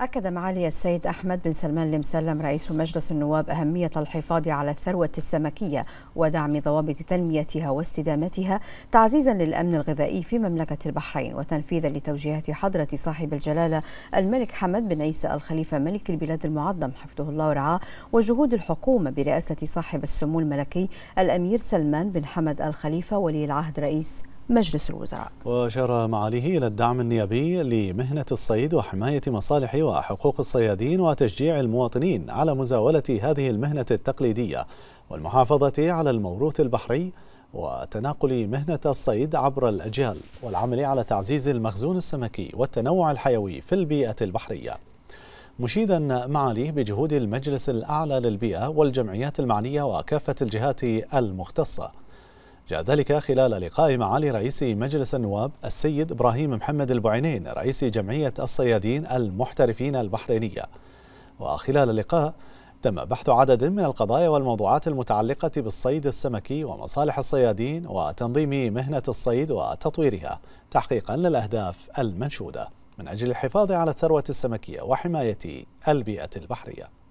أكد معالي السيد أحمد بن سلمان المسلم رئيس مجلس النواب أهمية الحفاظ على الثروة السمكية ودعم ضوابط تنميتها واستدامتها تعزيزا للأمن الغذائي في مملكة البحرين وتنفيذا لتوجيهات حضرة صاحب الجلالة الملك حمد بن عيسى الخليفة ملك البلاد المعظم حفظه الله ورعاه وجهود الحكومة برئاسة صاحب السمو الملكي الأمير سلمان بن حمد الخليفة ولي العهد رئيس مجلس الوزراء وأشار معاليه إلى الدعم النيابي لمهنة الصيد وحماية مصالح وحقوق الصيادين وتشجيع المواطنين على مزاولة هذه المهنة التقليدية والمحافظة على الموروث البحري وتناقل مهنة الصيد عبر الأجيال والعمل على تعزيز المخزون السمكي والتنوع الحيوي في البيئة البحرية مشيدا معاليه بجهود المجلس الأعلى للبيئة والجمعيات المعنية وكافة الجهات المختصة جاء ذلك خلال لقاء معالي رئيس مجلس النواب السيد إبراهيم محمد البعينين رئيس جمعية الصيادين المحترفين البحرينية وخلال اللقاء تم بحث عدد من القضايا والموضوعات المتعلقة بالصيد السمكي ومصالح الصيادين وتنظيم مهنة الصيد وتطويرها تحقيقا للأهداف المنشودة من أجل الحفاظ على الثروة السمكية وحماية البيئة البحرية